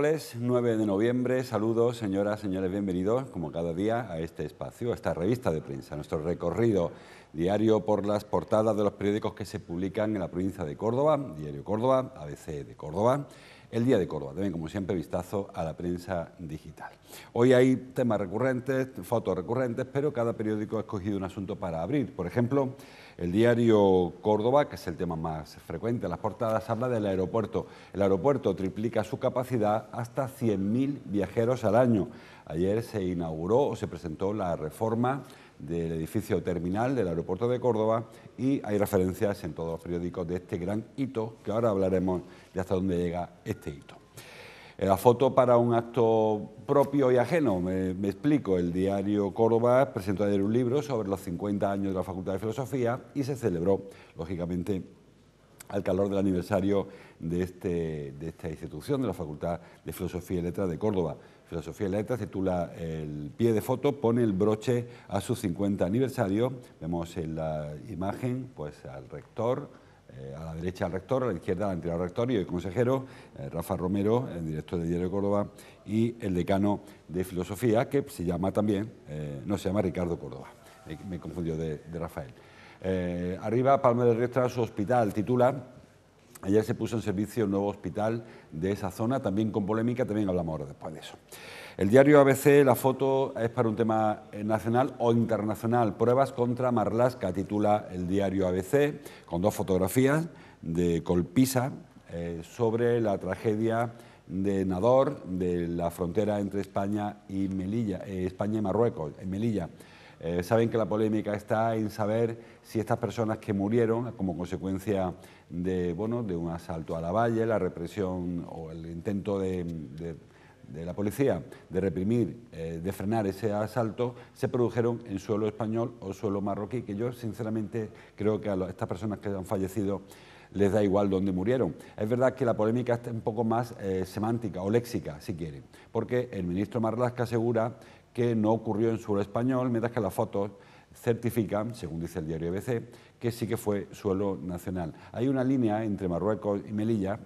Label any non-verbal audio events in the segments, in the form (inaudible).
9 de noviembre. Saludos, señoras, señores, bienvenidos, como cada día, a este espacio, a esta revista de prensa, nuestro recorrido diario por las portadas de los periódicos que se publican en la provincia de Córdoba, Diario Córdoba, ABC de Córdoba. El Día de Córdoba. También, como siempre, vistazo a la prensa digital. Hoy hay temas recurrentes, fotos recurrentes, pero cada periódico ha escogido un asunto para abrir. Por ejemplo, el diario Córdoba, que es el tema más frecuente en las portadas, habla del aeropuerto. El aeropuerto triplica su capacidad hasta 100.000 viajeros al año. Ayer se inauguró o se presentó la reforma del edificio terminal del aeropuerto de Córdoba y hay referencias en todos los periódicos de este gran hito, que ahora hablaremos de hasta dónde llega este hito. La foto para un acto propio y ajeno, me, explico. El diario Córdoba presentó ayer un libro sobre los 50 años de la Facultad de Filosofía y se celebró, lógicamente, al calor del aniversario este, de, esta institución, de la Facultad de Filosofía y Letras de Córdoba. Filosofía y Letras titula El pie de foto, pone el broche a su 50 aniversario. Vemos en la imagen pues, al rector, eh, a la derecha el rector, a la izquierda el anterior rector y el consejero, eh, Rafa Romero, el director de Diario Córdoba, y el decano de Filosofía, que se llama también, eh, no se llama Ricardo Córdoba, me confundió de, de Rafael. arriba, Palma del su Hospital, titula Ayer se puso en servicio el nuevo hospital de esa zona, también con polémica, también hablamos ahora después de eso. El diario ABC, la foto es para un tema eh, nacional o internacional. Pruebas contra Marlasca, titula el diario ABC, con dos fotografías de Colpisa eh, sobre la tragedia de Nador, de la frontera entre España y Melilla, eh, España y Marruecos, en Melilla. Eh, saben que la polémica está en saber si estas personas que murieron como consecuencia de, un asalto a la valle, la represión o el intento de, la policía de reprimir, eh, de frenar ese asalto, se produjeron en suelo español o suelo marroquí, que yo sinceramente creo que a, estas personas que han fallecido les da igual dónde murieron. Es verdad que la polémica está un poco más eh, semántica o léxica, si quieren, porque el ministro Marlaska asegura que no ocurrió en suelo español, mientras que las fotos certifican, según dice el diario ABC, que sí que fue suelo nacional. Hay una línea entre Marruecos y Melilla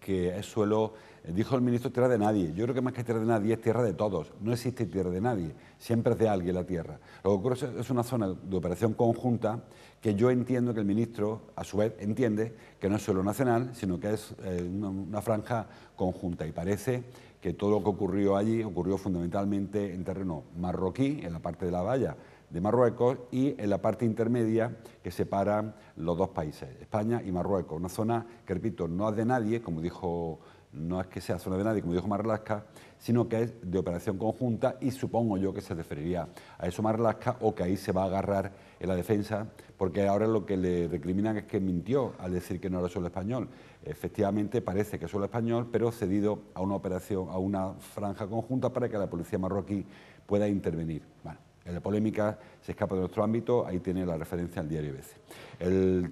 que es suelo, eh, dijo el ministro, tierra de nadie. Yo creo que más que tierra de nadie es tierra de todos. No existe tierra de nadie, siempre es de alguien la tierra. Lo que ocurre es una zona de operación conjunta que yo entiendo que el ministro, a su vez, entiende que no es suelo nacional, sino que es eh, una, una franja conjunta. Y parece que todo lo que ocurrió allí ocurrió fundamentalmente en terreno marroquí, en la parte de la valla de Marruecos y en la parte intermedia que separa los dos países, España y Marruecos. Una zona que, repito, no es de nadie, como dijo, no es que sea zona de nadie, como dijo Marlaska, sino que es de operación conjunta y supongo yo que se referiría a eso Marlaska o que ahí se va a agarrar en la defensa, porque ahora lo que le recriminan es que mintió al decir que no era solo español efectivamente parece que es solo español, pero cedido a una operación, a una franja conjunta para que la policía marroquí pueda intervenir. Bueno, la polémica se escapa de nuestro ámbito, ahí tiene la referencia al diario B.C. El,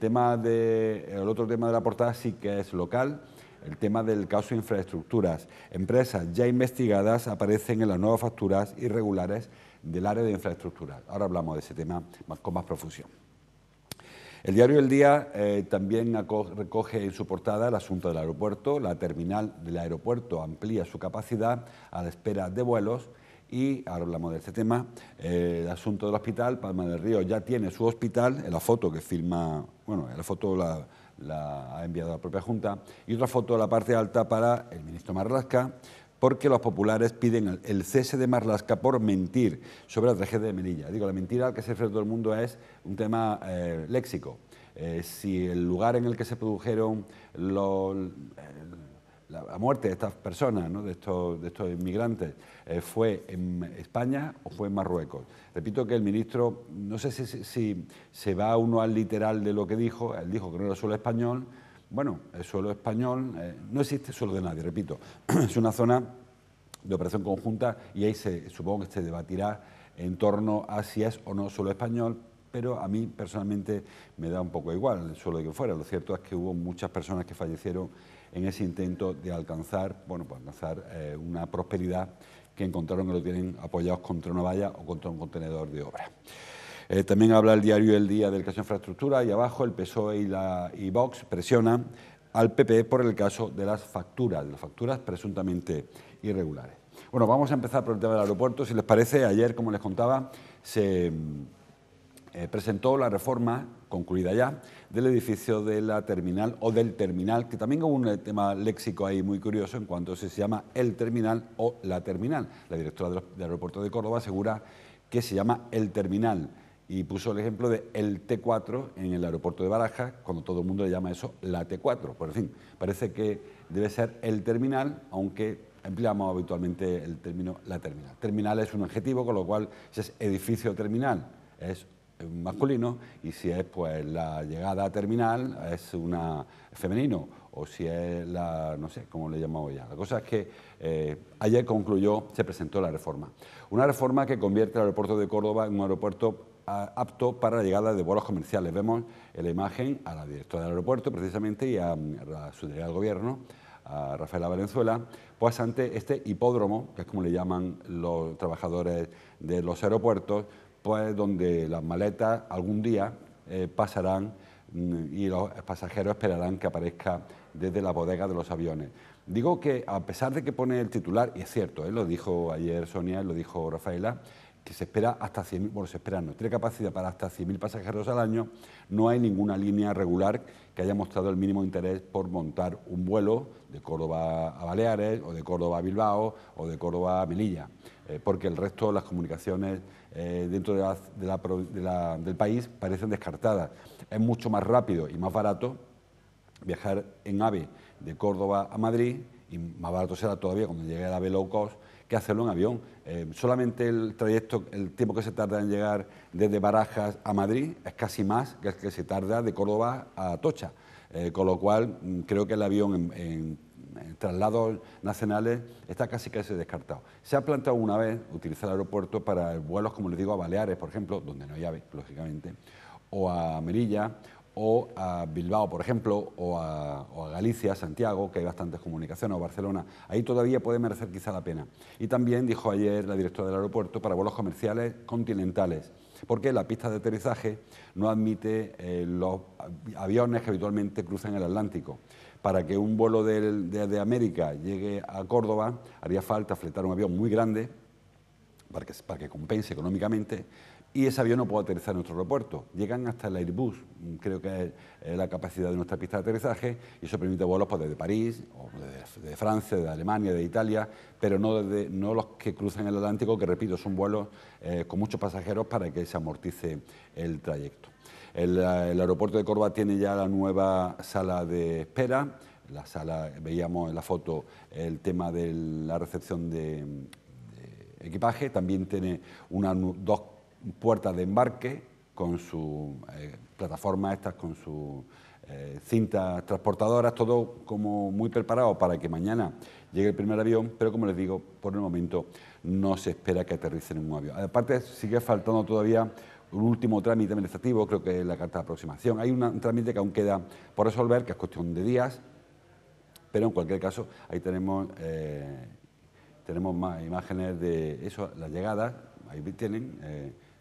el otro tema de la portada sí que es local, el tema del caso de infraestructuras. Empresas ya investigadas aparecen en las nuevas facturas irregulares del área de infraestructuras. Ahora hablamos de ese tema con más profusión. El diario El Día eh, también recoge en su portada el asunto del aeropuerto. La terminal del aeropuerto amplía su capacidad a la espera de vuelos. Y ahora hablamos de este tema. Eh, el asunto del hospital, Palma del Río ya tiene su hospital, la foto que firma bueno, la foto la, la ha enviado la propia Junta, y otra foto de la parte alta para el ministro Marlasca porque los populares piden el cese de Marlasca por mentir sobre la tragedia de Melilla. Digo, la mentira que se refiere todo el mundo es un tema eh, léxico. Eh, si el lugar en el que se produjeron la, muerte de estas personas, de, estos, inmigrantes, eh, fue en España o fue en Marruecos. Repito que el ministro, no sé si, si se va uno al literal de lo que dijo, él dijo que no era solo español, bueno, el suelo español eh, no existe suelo de nadie, repito. (clears throat) es una zona de operación conjunta y ahí se, supongo que se debatirá en torno a si es o no suelo español, pero a mí personalmente me da un poco igual el suelo de que fuera. Lo cierto es que hubo muchas personas que fallecieron en ese intento de alcanzar, bueno, pues alcanzar eh, una prosperidad que encontraron que lo tienen apoyados contra una valla o contra un contenedor de obra. Eh, también habla el diario El Día del caso de e infraestructura y abajo el PSOE y, la, y Vox presionan al PP por el caso de las facturas, las facturas presuntamente irregulares. Bueno, vamos a empezar por el tema del aeropuerto. Si les parece, ayer, como les contaba, se eh, presentó la reforma, concluida ya, del edificio de la terminal o del terminal, que también hubo un eh, tema léxico ahí muy curioso en cuanto a si se llama el terminal o la terminal. La directora del aeropuerto de Córdoba asegura que se llama el terminal y puso el ejemplo de el T4 en el aeropuerto de Baraja, cuando todo el mundo le llama eso la T4. ...por fin, parece que debe ser el terminal, aunque empleamos habitualmente el término la terminal. Terminal es un adjetivo, con lo cual si es edificio terminal es masculino y si es pues la llegada terminal es una femenino o si es la, no sé, cómo le llamamos ya. La cosa es que eh, ayer concluyó, se presentó la reforma. Una reforma que convierte el aeropuerto de Córdoba en un aeropuerto apto para la llegada de vuelos comerciales. Vemos en la imagen a la directora del aeropuerto, precisamente, y a, su directora del gobierno, a Rafaela Valenzuela, pues ante este hipódromo, que es como le llaman los trabajadores de los aeropuertos, pues donde las maletas algún día eh, pasarán mm, y los pasajeros esperarán que aparezca desde la bodega de los aviones. Digo que a pesar de que pone el titular, y es cierto, eh, lo dijo ayer Sonia, lo dijo Rafaela, que se espera hasta 100.000, bueno, se espera no, tiene capacidad para hasta 100.000 pasajeros al año, no hay ninguna línea regular que haya mostrado el mínimo interés por montar un vuelo de Córdoba a Baleares o de Córdoba a Bilbao o de Córdoba a Melilla, eh, porque el resto de las comunicaciones eh, dentro del país parecen descartadas. Es mucho más rápido y más barato viajar en AVE de Córdoba a Madrid y más barato será todavía cuando llegue el AVE low cost que hacerlo en avión. Eh, solamente el trayecto, el tiempo que se tarda en llegar desde Barajas a Madrid es casi más que el que se tarda de Córdoba a Tocha... Eh, con lo cual, mm, creo que el avión en, traslados nacionales está casi casi descartado. Se ha planteado una vez utilizar el aeropuerto para vuelos, como les digo, a Baleares, por ejemplo, donde no hay aves, lógicamente, o a Merilla o a Bilbao, por ejemplo, o a, a, Galicia, Santiago, que hay bastantes comunicaciones, o Barcelona. Ahí todavía puede merecer quizá la pena. Y también dijo ayer la directora del aeropuerto para vuelos comerciales continentales, porque la pista de aterrizaje no admite eh, los aviones que habitualmente cruzan el Atlántico. Para que un vuelo de, América llegue a Córdoba, haría falta fletar un avión muy grande para para que compense económicamente y ese avión no puede aterrizar en nuestro aeropuerto. Llegan hasta el Airbus, creo que es la capacidad de nuestra pista de aterrizaje, y eso permite vuelos pues, desde París, o desde, de Francia, de Alemania, de Italia, pero no, desde, no los que cruzan el Atlántico, que repito, son vuelos eh, con muchos pasajeros para que se amortice el trayecto. El, eh, aeropuerto de Corva tiene ya la nueva sala de espera. la sala, veíamos en la foto el tema de la recepción de, equipaje. También tiene una, dos puertas de embarque, con su... Eh, ...plataforma estas, con sus eh, cintas transportadoras, todo como muy preparado para que mañana llegue el primer avión, pero como les digo, por el momento no se espera que aterricen un avión. Aparte, sigue faltando todavía un último trámite administrativo, creo que es la carta de aproximación. Hay un trámite que aún queda por resolver, que es cuestión de días, pero en cualquier caso, ahí tenemos, eh, tenemos más imágenes de eso, las llegadas, ahí tienen.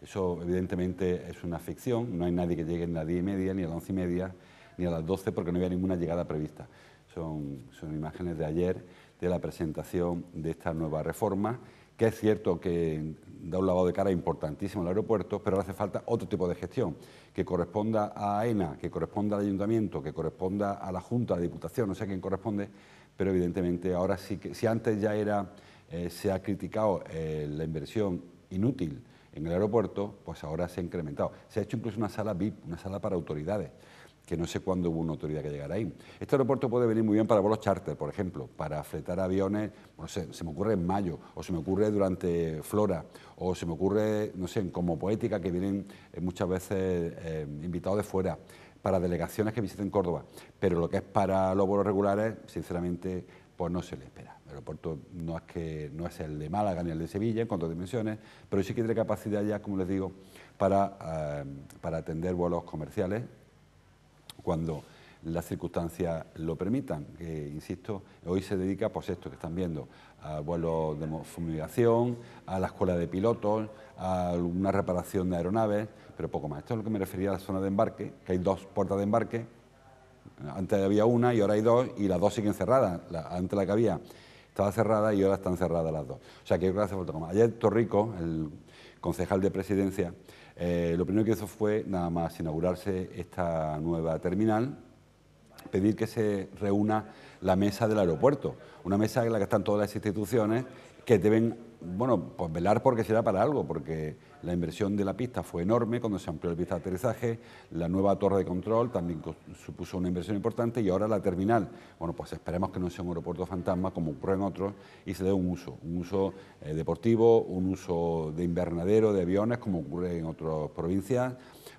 Eso evidentemente es una ficción, no hay nadie que llegue a las 10 y media, ni a las once y media, ni a las 12 porque no había ninguna llegada prevista. Son, imágenes de ayer de la presentación de esta nueva reforma, que es cierto que da un lavado de cara importantísimo al aeropuerto, pero hace falta otro tipo de gestión, que corresponda a AENA, que corresponda al ayuntamiento, que corresponda a la Junta, a la Diputación, no sé a quién corresponde, pero evidentemente ahora sí que, si antes ya era, eh, se ha criticado eh, la inversión inútil, en el aeropuerto, pues ahora se ha incrementado. Se ha hecho incluso una sala VIP, una sala para autoridades, que no sé cuándo hubo una autoridad que llegara ahí. Este aeropuerto puede venir muy bien para vuelos charter, por ejemplo, para fletar aviones, no sé, se me ocurre en mayo, o se me ocurre durante flora, o se me ocurre, no sé, en como poética, que vienen eh, muchas veces eh, invitados de fuera para delegaciones que visiten Córdoba, pero lo que es para los vuelos regulares, sinceramente, pues no se le espera aeropuerto no es, que, no es el de Málaga ni el de Sevilla en cuanto a dimensiones, pero sí que tiene capacidad ya, como les digo, para, eh, atender vuelos comerciales cuando las circunstancias lo permitan. que insisto, hoy se dedica, pues esto que están viendo, a vuelos de fumigación, a la escuela de pilotos, a una reparación de aeronaves, pero poco más. Esto es lo que me refería a la zona de embarque, que hay dos puertas de embarque. Antes había una y ahora hay dos y las dos siguen cerradas, la, antes la que había estaba cerrada y ahora están cerradas las dos. O sea que yo creo que hace falta más. Ayer Torrico, el concejal de presidencia, eh, lo primero que hizo fue nada más inaugurarse esta nueva terminal, pedir que se reúna la mesa del aeropuerto, una mesa en la que están todas las instituciones que deben bueno, pues velar porque será para algo, porque la inversión de la pista fue enorme cuando se amplió la pista de aterrizaje, la nueva torre de control también supuso una inversión importante y ahora la terminal. Bueno, pues esperemos que no sea un aeropuerto fantasma como ocurre en otros y se dé un uso, un uso eh, deportivo, un uso de invernadero, de aviones, como ocurre en otras provincias,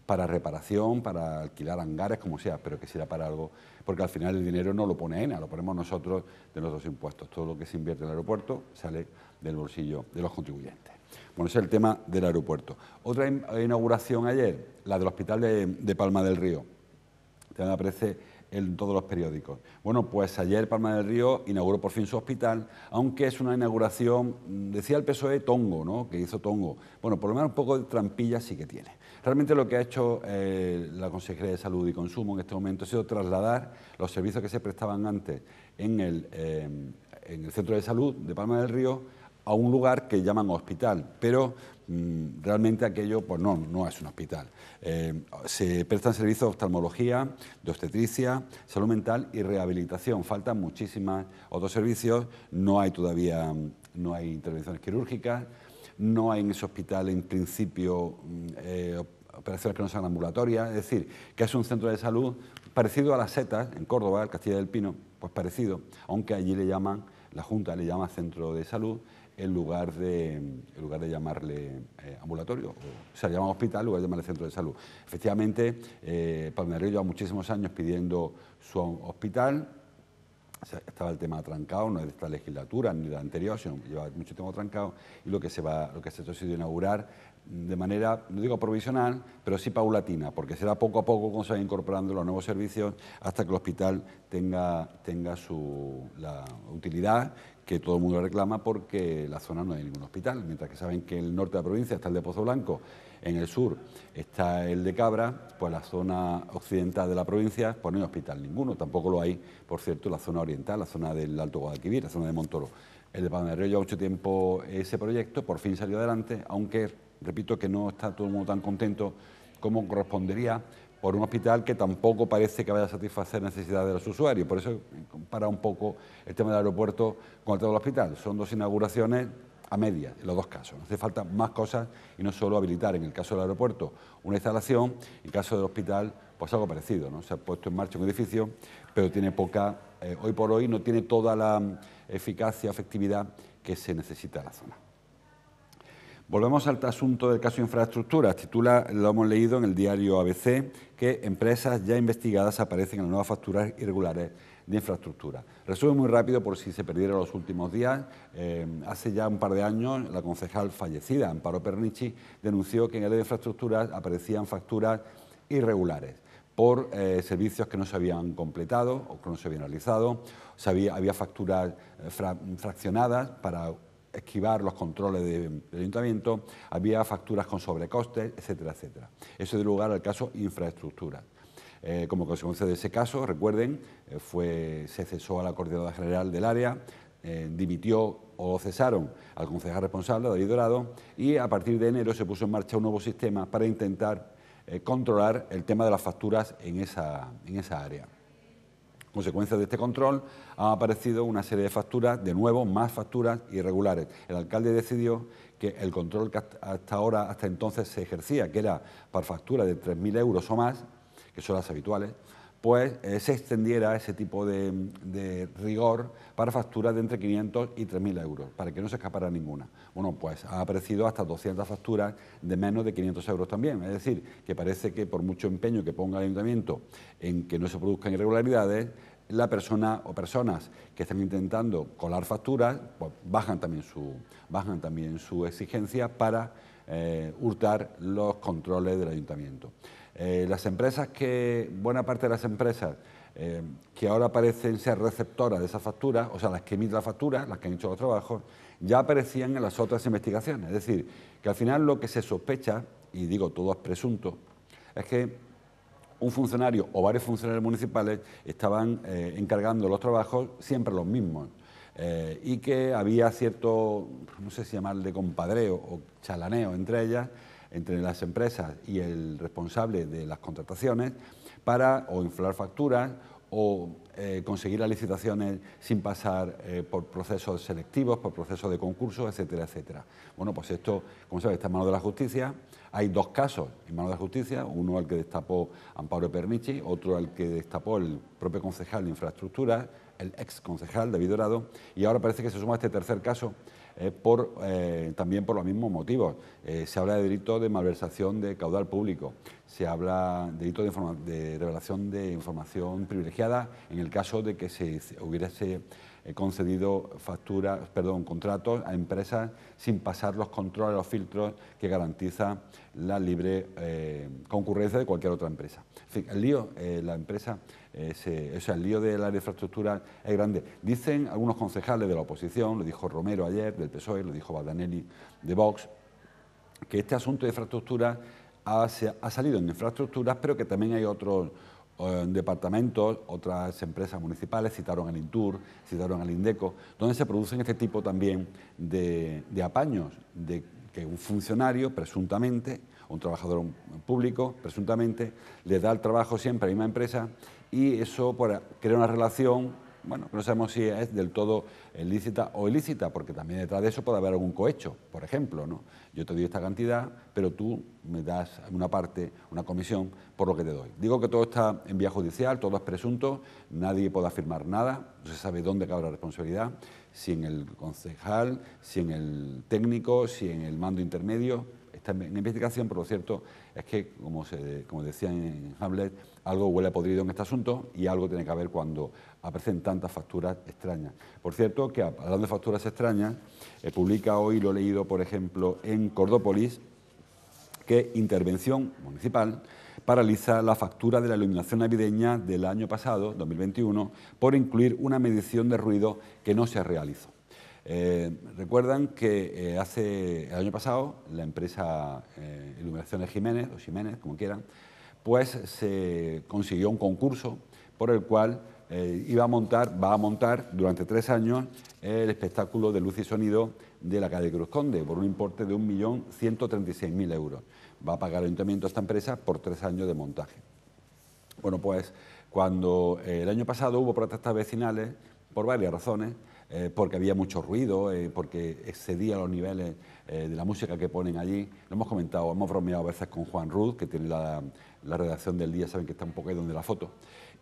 para reparación, para alquilar hangares, como sea, pero que sea para algo, porque al final el dinero no lo pone ENA, lo ponemos nosotros de nuestros impuestos. Todo lo que se invierte en el aeropuerto sale del bolsillo de los contribuyentes. Bueno, ese es el tema del aeropuerto. Otra inauguración ayer, la del Hospital de, Palma del Río. También aparece en todos los periódicos. Bueno, pues ayer Palma del Río inauguró por fin su hospital, aunque es una inauguración, mm, decía el PSOE, tongo, ¿no? Que hizo tongo. Bueno, por lo menos un poco de trampilla sí que tiene. Realmente lo que ha hecho eh, la Consejería de Salud y Consumo en este momento ha sido trasladar los servicios que se prestaban antes en el eh, Centro de Salud de Palma del Río a un lugar que llaman hospital, pero mm, realmente aquello pues no, no es un hospital. Eh, se prestan servicios de oftalmología, de obstetricia, salud mental y rehabilitación. Faltan muchísimos otros servicios, no hay todavía mm, no hay intervenciones quirúrgicas, no hay en ese hospital en principio mm, eh, operaciones que no sean ambulatorias, es decir, que es un centro de salud parecido a las setas en Córdoba, Castilla del Pino, pues parecido, aunque allí le llaman, la Junta le llama centro de salud en lugar de, en lugar de llamarle eh, ambulatorio, o, sea, llama hospital en lugar de llamarle centro de salud. Efectivamente, eh, Palmerio lleva muchísimos años pidiendo su hospital, estaba el tema trancado, no es de esta legislatura ni de la anterior, sino lleva mucho tiempo trancado, y lo que se va, lo que se ha hecho sido inaugurar de manera, no digo provisional, pero sí paulatina, porque será poco a poco cuando se vayan incorporando los nuevos servicios hasta que el hospital tenga, tenga su, la utilidad que todo el mundo reclama porque la zona no hay ningún hospital, mientras que saben que en el norte de la provincia está el de Pozo Blanco, en el sur está el de Cabra, pues la zona occidental de la provincia pues no hay hospital ninguno, tampoco lo hay, por cierto, la zona oriental, la zona del Alto Guadalquivir, la zona de Montoro. El de Palma lleva mucho tiempo ese proyecto, por fin salió adelante, aunque repito que no está todo el mundo tan contento como correspondería por un hospital que tampoco parece que vaya a satisfacer necesidades de los usuarios. Por eso eh, compara un poco el tema del aeropuerto con el tema del hospital. Son dos inauguraciones a media en los dos casos. Hace falta más cosas y no solo habilitar, en el caso del aeropuerto, una instalación, en el caso del hospital, pues algo parecido. ¿no? Se ha puesto en marcha un edificio, pero tiene poca, eh, hoy por hoy no tiene toda la mm, eficacia, efectividad que se necesita en la zona. Volvemos al asunto del caso de infraestructuras. Titula, lo hemos leído en el diario ABC, que empresas ya investigadas aparecen en las nuevas facturas irregulares de infraestructura. Resume muy rápido por si se perdieron los últimos días. Eh, hace ya un par de años, la concejal fallecida, Amparo Pernici, denunció que en el de infraestructuras aparecían facturas irregulares por eh, servicios que no se habían completado o que no se habían realizado. había, facturas eh, fraccionadas para esquivar los controles del ayuntamiento, había facturas con sobrecostes, etcétera, etcétera. Eso dio lugar al caso infraestructura. Eh, como consecuencia de ese caso, recuerden, eh, se cesó a la coordinadora general del área, eh, dimitió o cesaron al concejal responsable, David Dorado, y a partir de enero se puso en marcha un nuevo sistema para intentar controlar el tema de las facturas en esa área consecuencia de este control ha aparecido una serie de facturas, de nuevo, más facturas irregulares. El alcalde decidió que el control que hasta ahora, hasta entonces se ejercía, que era para facturas de 3.000 euros o más, que son las habituales, pues eh, se extendiera ese tipo de, rigor para facturas de entre 500 y 3.000 euros, para que no se escapara ninguna. Bueno, pues ha aparecido hasta 200 facturas de menos de 500 euros también. Es decir, que parece que por mucho empeño que ponga el ayuntamiento en que no se produzcan irregularidades, la persona o personas que están intentando colar facturas pues, bajan, también su, bajan también exigencia para eh, hurtar los controles del ayuntamiento. Eh, las empresas que, buena parte de las empresas eh, que ahora parecen ser receptoras de esas facturas, o sea, las que emiten las facturas, las que han hecho los trabajos, ya aparecían en las otras investigaciones. Es decir, que al final lo que se sospecha, y digo todo es presunto, es que un funcionario o varios funcionarios municipales estaban eh, encargando los trabajos siempre los mismos. y que había cierto, no sé si llamarle compadreo o chalaneo entre ellas, entre las empresas y el responsable de las contrataciones para o inflar facturas o eh, conseguir las licitaciones sin pasar eh, por procesos selectivos, por procesos de concurso, etcétera, etcétera. Bueno, pues esto, como saben está en manos de la justicia. Hay dos casos en manos de la justicia, uno al que destapó Amparo Pernici, otro al que destapó el propio concejal de infraestructuras, el ex concejal David Dorado, y ahora parece que se suma este tercer caso eh, por, eh, también por los mismos motivos. Eh, se habla de delito de malversación de caudal público, se habla de delito de, revelación de información privilegiada en el caso de que se hubiese he concedido facturas, perdón, contratos a empresas sin pasar los controles, los filtros que garantiza la libre eh, concurrencia de cualquier otra empresa. En fin, el lío, eh, la empresa, eh, el lío de la infraestructura es grande. Dicen algunos concejales de la oposición, lo dijo Romero ayer del PSOE, lo dijo Baldanelli de Vox, que este asunto de infraestructura ha salido en infraestructuras, pero que también hay otros departamentos, otras empresas municipales, citaron al Intur, citaron al Indeco, donde se producen este tipo también de, apaños, de que un funcionario presuntamente, un trabajador público presuntamente, le da el trabajo siempre a la misma empresa y eso pues, crea una relación bueno, no sabemos si es del todo lícita o ilícita, porque también detrás de eso puede haber algún cohecho, por ejemplo. ¿no? Yo te doy esta cantidad, pero tú me das una parte, una comisión, por lo que te doy. Digo que todo está en vía judicial, todo es presunto, nadie puede afirmar nada, no se sabe dónde cabe la responsabilidad, si en el concejal, si en el técnico, si en el mando intermedio está en investigación, por lo cierto es que, como, decía en Hamlet, algo huele a podrido en este asunto y algo tiene que ver cuando aparecen tantas facturas extrañas. Por cierto, que hablando de facturas extrañas, eh, publica hoy, lo he leído, por ejemplo, en Cordópolis, que Intervención Municipal paraliza la factura de la iluminación navideña del año pasado, 2021, por incluir una medición de ruido que no se realizó. Eh, recuerdan que eh, hace el año pasado la empresa eh, Iluminaciones Jiménez, o Jiménez, como quieran, pues se consiguió un concurso por el cual iba a montar, va a montar durante tres años el espectáculo de luz y sonido de la calle Cruz Conde por un importe de 1.136.000 euros. Va a pagar el ayuntamiento a esta empresa por tres años de montaje. Bueno, pues cuando el año pasado hubo protestas vecinales por varias razones, eh, porque había mucho ruido, eh, porque excedía los niveles eh, de la música que ponen allí. Lo hemos comentado, hemos bromeado a veces con Juan Ruth... que tiene la, la redacción del día, saben que está un poco ahí donde la foto,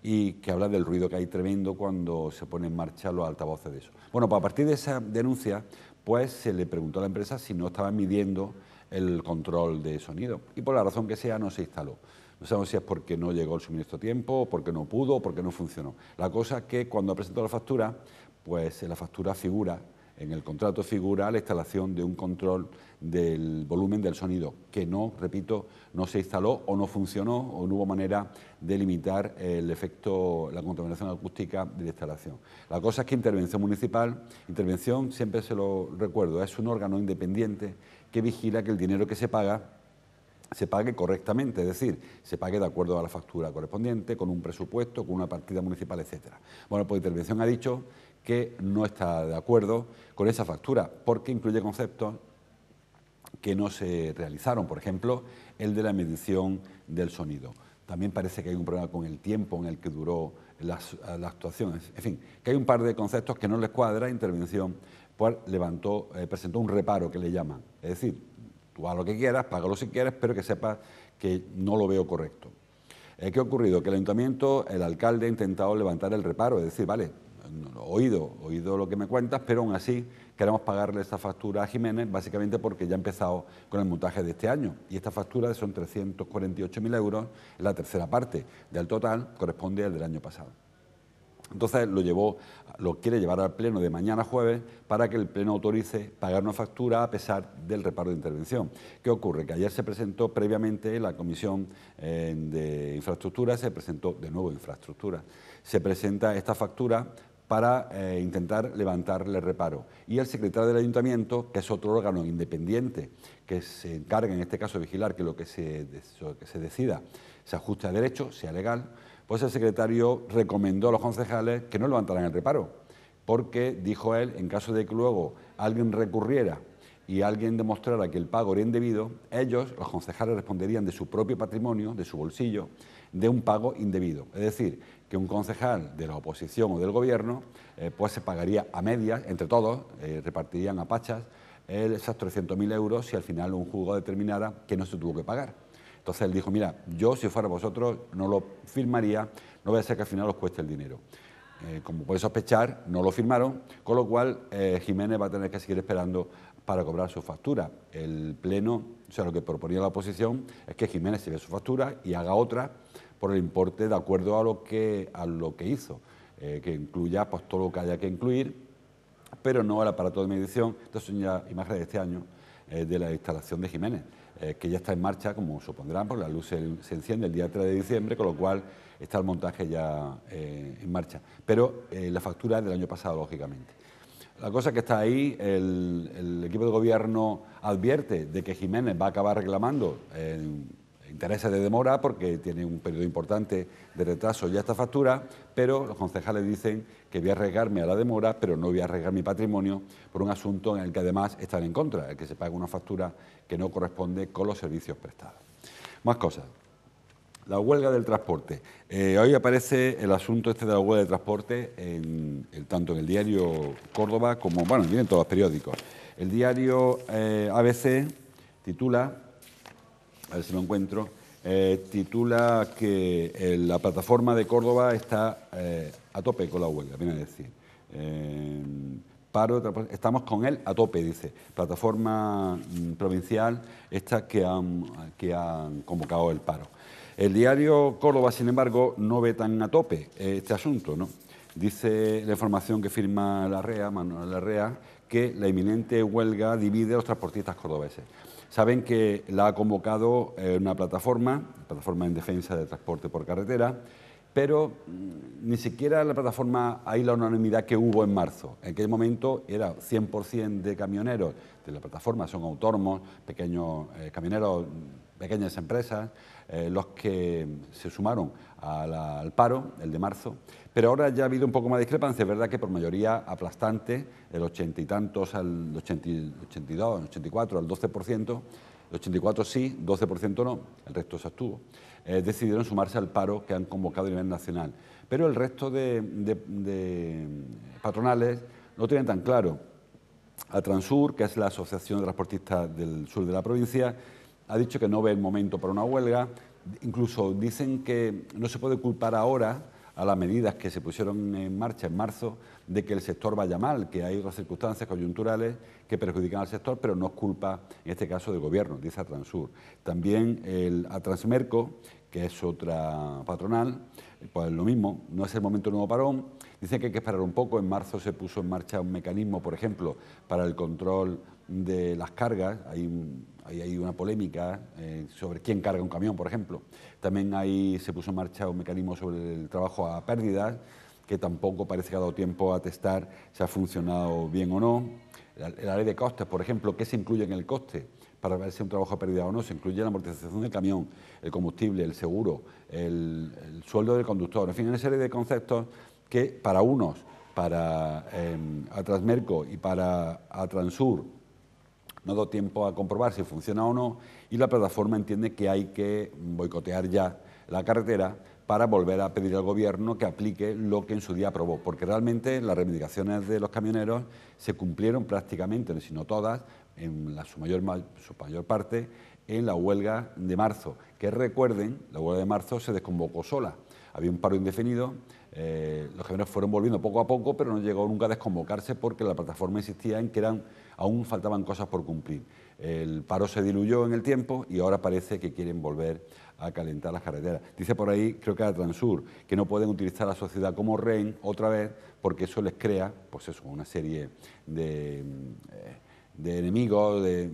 y que habla del ruido que hay tremendo cuando se pone en marcha los altavoces de eso. Bueno, pues a partir de esa denuncia, pues se le preguntó a la empresa si no estaba midiendo el control de sonido, y por la razón que sea no se instaló. No sabemos si es porque no llegó el suministro a tiempo, porque no pudo, porque no funcionó. La cosa es que cuando presentó la factura, pues en la factura figura, en el contrato figura la instalación de un control del volumen del sonido, que no, repito, no se instaló o no funcionó o no hubo manera de limitar el efecto, la contaminación acústica de la instalación. La cosa es que intervención municipal, intervención, siempre se lo recuerdo, es un órgano independiente que vigila que el dinero que se paga se pague correctamente, es decir, se pague de acuerdo a la factura correspondiente, con un presupuesto, con una partida municipal, etcétera. Bueno, pues intervención ha dicho que no está de acuerdo con esa factura, porque incluye conceptos que no se realizaron, por ejemplo, el de la medición del sonido. También parece que hay un problema con el tiempo en el que duró las, actuaciones. En fin, que hay un par de conceptos que no les cuadra. Intervención pues, levantó, eh, presentó un reparo que le llaman. Es decir, tú haz lo que quieras, págalo si quieres, pero que sepas que no lo veo correcto. Eh, ¿Qué ha ocurrido? Que el ayuntamiento, el alcalde ha intentado levantar el reparo, es decir, vale, oído, oído lo que me cuentas, pero aún así queremos pagarle esta factura a Jiménez, básicamente porque ya ha empezado con el montaje de este año. Y esta factura son 348.000 euros, la tercera parte del total, corresponde al del año pasado. Entonces lo llevó, lo quiere llevar al pleno de mañana jueves para que el pleno autorice pagar una factura a pesar del reparo de intervención. ¿Qué ocurre? Que ayer se presentó previamente la comisión eh, de infraestructura, se presentó de nuevo infraestructura. Se presenta esta factura para eh, intentar levantarle reparo. Y el secretario del ayuntamiento, que es otro órgano independiente, que se encarga en este caso de vigilar que lo que se, que se decida se ajuste a derecho, sea legal, pues el secretario recomendó a los concejales que no levantaran el reparo, porque, dijo él, en caso de que luego alguien recurriera y alguien demostrara que el pago era indebido, ellos, los concejales, responderían de su propio patrimonio, de su bolsillo, de un pago indebido. Es decir, que un concejal de la oposición o del gobierno eh, pues se pagaría a medias, entre todos, eh, repartirían a pachas eh, esos 300.000 euros si al final un juzgado determinara que no se tuvo que pagar. Entonces él dijo, mira, yo si fuera vosotros no lo firmaría, no voy a ser que al final os cueste el dinero. Eh, como puede sospechar, no lo firmaron, con lo cual Jiménez va a tener que seguir esperando para cobrar su factura. El Pleno, o sea, lo que proponía la oposición es que Jiménez siga su factura y haga otra por el importe de acuerdo a lo que, a lo que hizo, eh, que incluya pues, todo lo que haya que incluir, pero no el aparato de medición. Estas son ya imágenes de este año eh, de la instalación de Jiménez, eh, que ya está en marcha, como supondrán, porque la luz se, enciende el día 3 de diciembre, con lo cual está el montaje ya en marcha. Pero la factura es del año pasado, lógicamente. La cosa que está ahí, el, equipo de gobierno advierte de que Jiménez va a acabar reclamando Interesa de demora porque tiene un periodo importante de retraso ya esta factura, pero los concejales dicen que voy a arriesgarme a la demora, pero no voy a arriesgar mi patrimonio por un asunto en el que además están en contra, el que se pague una factura que no corresponde con los servicios prestados. Más cosas. La huelga del transporte. Eh, hoy aparece el asunto este de la huelga del transporte en, tanto en el diario Córdoba como, bueno, en todos los periódicos. El diario eh, ABC titula a ver si lo encuentro, eh, titula que eh, la plataforma de Córdoba está eh, a tope con la huelga, viene a decir. paro, estamos con él a tope, dice. Plataforma mm, provincial, esta que han, que han convocado el paro. El diario Córdoba, sin embargo, no ve tan a tope este asunto, ¿no? Dice la información que firma la REA, Manuel Larrea, que la inminente huelga divide a los transportistas cordobeses. Saben que la ha convocado eh, una plataforma, plataforma en defensa de transporte por carretera, pero mm, ni siquiera la plataforma hay la unanimidad que hubo en marzo. En aquel momento era 100% de camioneros de la plataforma, son autónomos, pequeños eh, camioneros pequeñas empresas, eh, los que se sumaron al paro, el de marzo, pero ahora ya ha habido un poco más de discrepancia, es verdad que por mayoría aplastante, el ochenta y tantos al 80, 82, 84, al 12%, el 84 sí, 12% no, el resto se abstuvo, eh, decidieron sumarse al paro que han convocado a nivel nacional. Pero el resto de, patronales no tienen tan claro. A Transur, que es la Asociación de Transportistas del Sur de la Provincia, ha dicho que no ve el momento para una huelga. Incluso dicen que no se puede culpar ahora a las medidas que se pusieron en marcha en marzo de que el sector vaya mal, que hay otras circunstancias coyunturales que perjudican al sector, pero no es culpa, en este caso, del gobierno, dice Transur. También el, a Transmerco que es otra patronal, pues lo mismo, no es el momento nuevo parón. Dicen que hay que esperar un poco. En marzo se puso en marcha un mecanismo, por ejemplo, para el control de las cargas. Hay, hay, una polémica eh, sobre quién carga un camión, por ejemplo. También ahí se puso en marcha un mecanismo sobre el trabajo a pérdidas, que tampoco parece que ha dado tiempo a testar si ha funcionado bien o no. La, la ley de costes, por ejemplo, ¿qué se incluye en el coste? para ver si un trabajo perdido o no. Se incluye la amortización del camión, el combustible, el seguro, el, sueldo del conductor, en fin, una serie de conceptos que para unos, para eh, em, Atrasmerco y para Atransur, no doy tiempo a comprobar si funciona o no y la plataforma entiende que hay que boicotear ya la carretera para volver a pedir al gobierno que aplique lo que en su día aprobó, porque realmente las reivindicaciones de los camioneros se cumplieron prácticamente, si no todas, en su, mayor, parte en la huelga de marzo, que recuerden, la huelga de marzo se desconvocó sola, había un paro indefinido, eh, los gemelos fueron volviendo poco a poco, pero no llegó nunca a desconvocarse porque la plataforma insistía en que eran, aún faltaban cosas por cumplir. El paro se diluyó en el tiempo y ahora parece que quieren volver a calentar las carreteras. Dice por ahí, creo que a Transur, que no pueden utilizar a la sociedad como rehén otra vez porque eso les crea, pues eso, una serie de... Eh, de enemigos, de,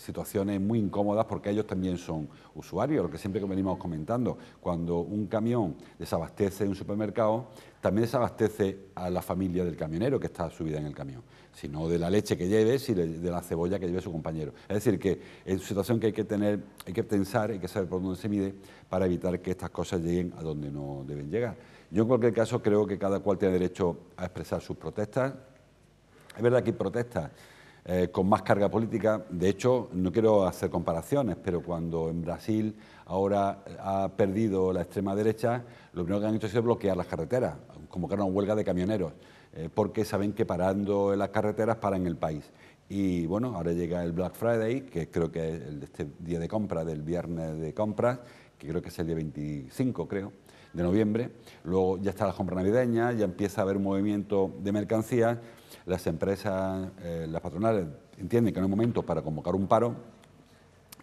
situaciones muy incómodas, porque ellos también son usuarios, lo que siempre venimos comentando, cuando un camión desabastece un supermercado, también desabastece a la familia del camionero que está subida en el camión, sino de la leche que lleve, si de la cebolla que lleve su compañero. Es decir, que es una situación que hay que tener, hay que pensar, hay que saber por dónde se mide para evitar que estas cosas lleguen a donde no deben llegar. Yo en cualquier caso creo que cada cual tiene derecho a expresar sus protestas. Es verdad que hay protestas eh, con más carga política. De hecho, no quiero hacer comparaciones, pero cuando en Brasil ahora eh, ha perdido la extrema derecha, lo primero que han hecho es bloquear las carreteras, como convocar una huelga de camioneros, eh, porque saben que parando en las carreteras paran el país. Y bueno, ahora llega el Black Friday, que creo que es este día de compra, del viernes de compras, que creo que es el día 25, creo de noviembre. Luego ya está la compra navideña, ya empieza a haber un movimiento de mercancías. Las empresas, eh, las patronales, entienden que no hay momento para convocar un paro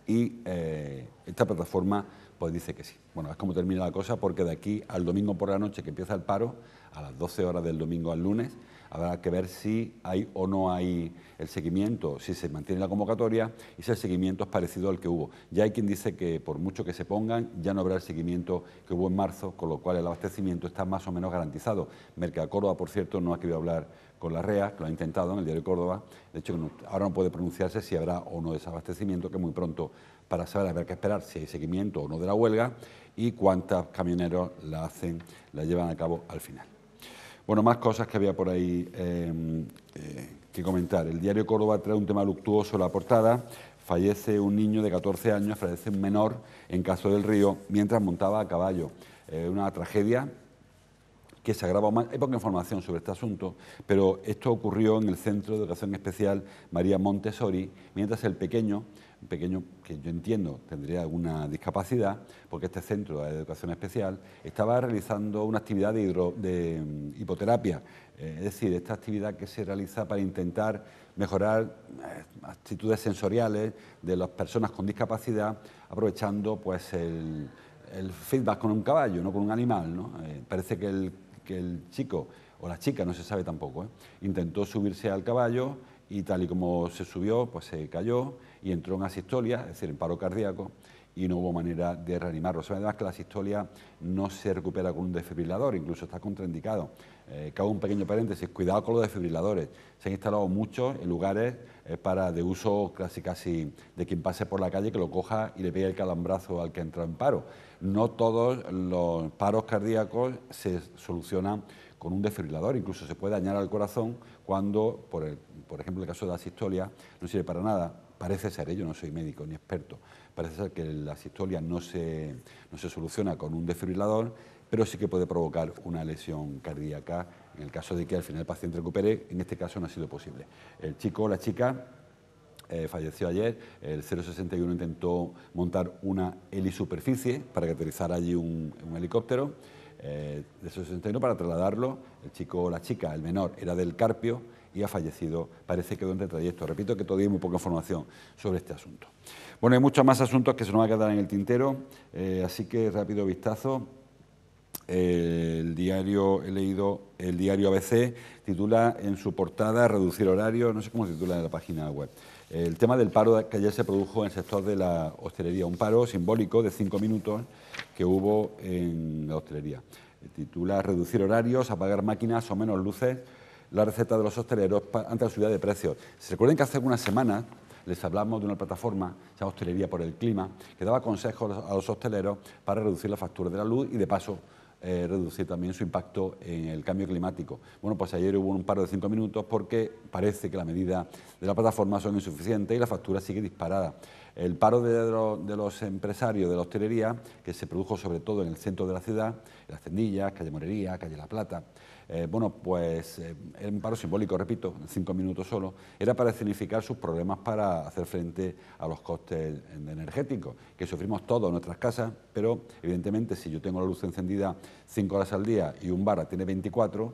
y eh, esta plataforma pues dice que sí. Bueno, es como termina la cosa porque de aquí al domingo por la noche que empieza el paro, a las 12 horas del domingo al lunes, Habrá que ver si hay o no hay el seguimiento, si se mantiene la convocatoria y si el seguimiento es parecido al que hubo. Ya hay quien dice que por mucho que se pongan, ya no habrá el seguimiento que hubo en marzo, con lo cual el abastecimiento está más o menos garantizado. Mercado Córdoba, por cierto, no ha querido hablar con la REA, lo ha intentado en el diario Córdoba. De hecho, ahora no puede pronunciarse si habrá o no desabastecimiento, que muy pronto para saber habrá que esperar si hay seguimiento o no de la huelga y cuántas camioneros la hacen, la llevan a cabo al final. Bueno, más cosas que había por ahí em, eh, que comentar. El diario Córdoba trae un tema luctuoso en la portada. Fallece un niño de 14 años, fallece un menor en Caso del Río mientras montaba a caballo. Eh, una tragedia que se agrava más. Hay poca información sobre este asunto, pero esto ocurrió en el Centro de Educación Especial María Montessori, mientras el pequeño ...un pequeño que yo entiendo tendría alguna discapacidad, porque este centro de educación especial estaba realizando una actividad de, mm, hipoterapia, eh, es decir, esta actividad que se realiza para intentar mejorar eh, actitudes sensoriales de las personas con discapacidad, aprovechando pues el, feedback con un caballo, no con un animal. Eh, parece que el, chico o la chica, no se sabe tampoco, intentó subirse al caballo y tal y como se subió, pues se cayó y entró en asistolia, es decir, en paro cardíaco, y no hubo manera de reanimarlo. Además que la asistolia no se recupera con un desfibrilador, incluso está contraindicado. Eh, un pequeño paréntesis, cuidado con los desfibriladores. Se han instalado muchos en lugares eh, para de uso casi casi de quien pase por la calle que lo coja y le pegue el calambrazo al que entra en paro. No todos los paros cardíacos se solucionan con un desfibrilador, incluso se puede dañar al corazón cuando, por, por ejemplo, el caso de la asistolia, no sirve para nada Parece ser, ¿eh? yo no soy médico ni experto, parece ser que la sistolia no se, soluciona con un desfibrilador, pero sí que puede provocar una lesión cardíaca en el caso de que al final el paciente recupere, en este caso no ha sido posible. El chico o la chica eh, falleció ayer, el 061 intentó montar una helisuperficie para que aterrizara allí un, helicóptero, el eh, 061 para trasladarlo, el chico o la chica, el menor, era del Carpio, y ha fallecido, parece que durante trayecto. Repito que todavía hay muy poca información sobre este asunto. Bueno, hay muchos más asuntos que se nos van a quedar en el tintero, eh, así que rápido vistazo. el diario, he leído, el diario ABC titula en su portada Reducir horarios... no sé cómo se titula en la página web. el tema del paro que ayer se produjo en el sector de la hostelería, un paro simbólico de cinco minutos que hubo en la hostelería. Titula Reducir horarios, apagar máquinas o menos luces la receta de los hosteleros ante la subida de precios. Se recuerden que hace algunas semanas les hablamos de una plataforma, se llama Hostelería por el Clima, que daba consejos a los hosteleros para reducir la factura de la luz y de paso eh, reducir también su impacto en el cambio climático. Bueno, pues ayer hubo un paro de cinco minutos porque parece que las medidas de la plataforma son insuficientes y la factura sigue disparada. El paro de, los, de los empresarios de la hostelería, que se produjo sobre todo en el centro de la ciudad, en las Tendillas, calle Morería, calle La Plata, eh, bueno, pues el eh, un paro simbólico, repito, cinco minutos solo, era para significar sus problemas para hacer frente a los costes energéticos que sufrimos todos en nuestras casas, pero evidentemente si yo tengo la luz encendida cinco horas al día y un bar tiene 24,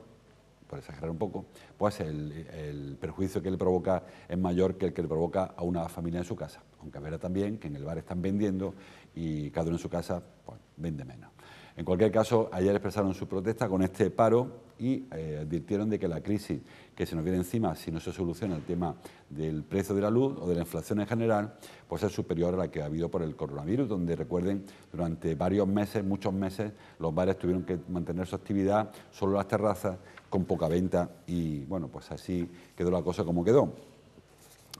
por exagerar un poco, pues el, perjuicio que le provoca es mayor que el que le provoca a una familia en su casa. Aunque verá también que en el bar están vendiendo y cada uno en su casa pues, vende menos. En cualquier caso, ayer expresaron su protesta con este paro y eh, advirtieron de que la crisis que se nos viene encima, si no se soluciona el tema del precio de la luz o de la inflación en general, pues es superior a la que ha habido por el coronavirus, donde recuerden, durante varios meses, muchos meses, los bares tuvieron que mantener su actividad, solo las terrazas, con poca venta y bueno, pues así quedó la cosa como quedó.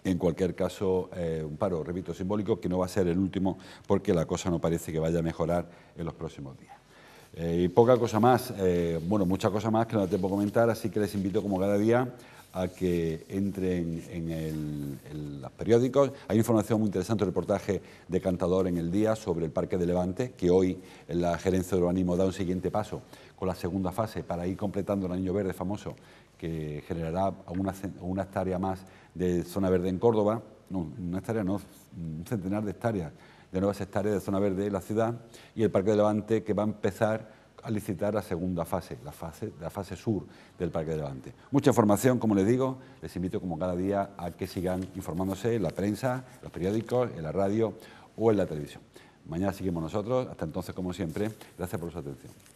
En cualquier caso, eh, un paro, repito, simbólico que no va a ser el último porque la cosa no parece que vaya a mejorar en los próximos días. Eh, y poca cosa más, eh, bueno, mucha cosa más que no te puedo comentar, así que les invito como cada día a que entren en, los periódicos. Hay información muy interesante, el reportaje de Cantador en el Día sobre el Parque de Levante, que hoy la Gerencia de Urbanismo da un siguiente paso con la segunda fase para ir completando el Anillo Verde famoso, que generará una, una hectárea más de zona verde en Córdoba, no, una hectárea no, un centenar de hectáreas de nuevas hectáreas de zona verde de la ciudad y el Parque de Levante que va a empezar a licitar la segunda fase, la fase, la fase sur del Parque de Levante. Mucha información, como les digo, les invito como cada día a que sigan informándose en la prensa, en los periódicos, en la radio o en la televisión. Mañana seguimos nosotros, hasta entonces como siempre, gracias por su atención.